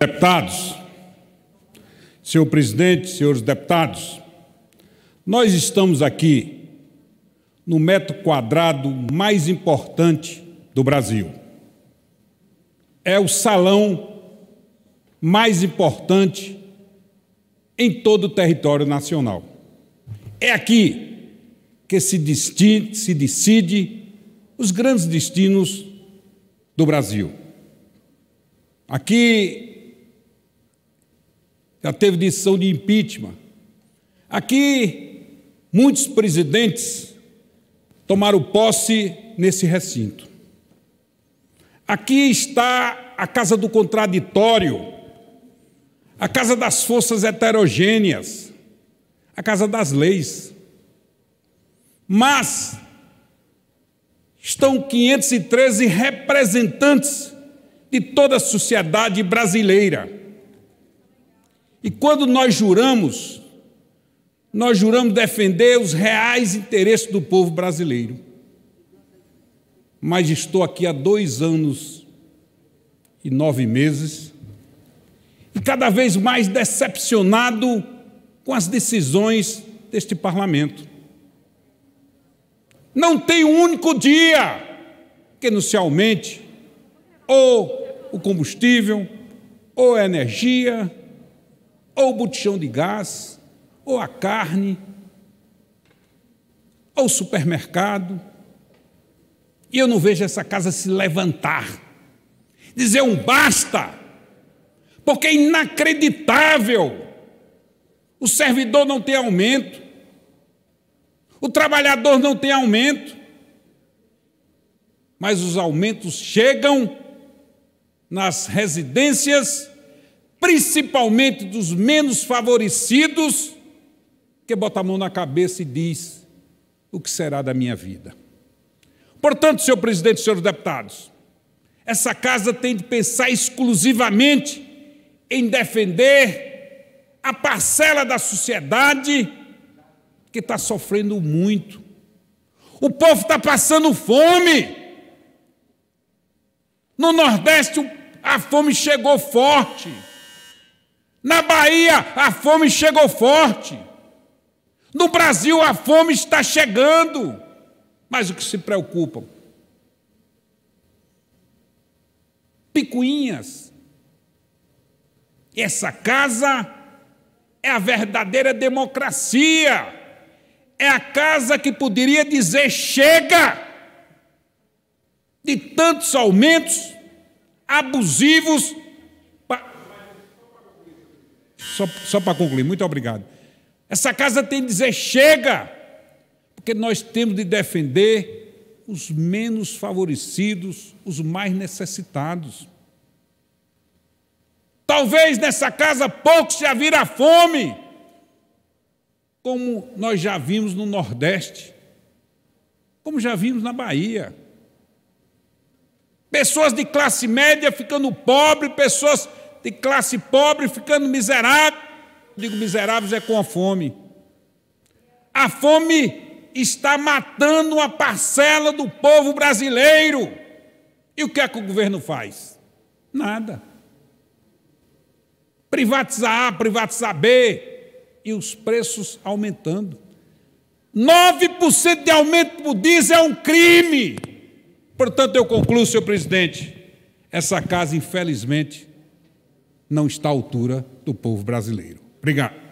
Deputados, senhor presidente, senhores deputados, nós estamos aqui no metro quadrado mais importante do Brasil. É o salão mais importante em todo o território nacional. É aqui que se, decidem se decide os grandes destinos do Brasil. Aqui já teve decisão de impeachment. Aqui, muitos presidentes tomaram posse nesse recinto. Aqui está a casa do contraditório, a casa das forças heterogêneas, a casa das leis. Mas estão 513 representantes de toda a sociedade brasileira e quando nós juramos, nós juramos defender os reais interesses do povo brasileiro. Mas estou aqui há dois anos e nove meses e cada vez mais decepcionado com as decisões deste parlamento. Não tem um único dia que não se aumente ou o combustível, ou a energia, ou o botijão de gás, ou a carne, ou o supermercado. E eu não vejo essa casa se levantar, dizer um basta, porque é inacreditável o servidor não tem aumento, o trabalhador não tem aumento, mas os aumentos chegam nas residências principalmente dos menos favorecidos, que bota a mão na cabeça e diz: o que será da minha vida? Portanto, senhor presidente, senhores deputados, essa casa tem de pensar exclusivamente em defender a parcela da sociedade que está sofrendo muito. O povo está passando fome. No Nordeste, a fome chegou forte. Na Bahia, a fome chegou forte. No Brasil, a fome está chegando. Mas o que se preocupam? Picuinhas. Essa casa é a verdadeira democracia. É a casa que poderia dizer chega de tantos aumentos abusivos só, só para concluir, muito obrigado. Essa casa tem de dizer chega, porque nós temos de defender os menos favorecidos, os mais necessitados. Talvez nessa casa pouco se viram fome, como nós já vimos no Nordeste, como já vimos na Bahia. Pessoas de classe média ficando pobre, pessoas de classe pobre ficando miserável. Digo miseráveis é com a fome. A fome está matando uma parcela do povo brasileiro. E o que é que o governo faz? Nada. Privatizar A, privatizar B, e os preços aumentando. 9% de aumento por diesel é um crime. Portanto, eu concluo, senhor presidente, essa casa, infelizmente, não está à altura do povo brasileiro. Obrigado.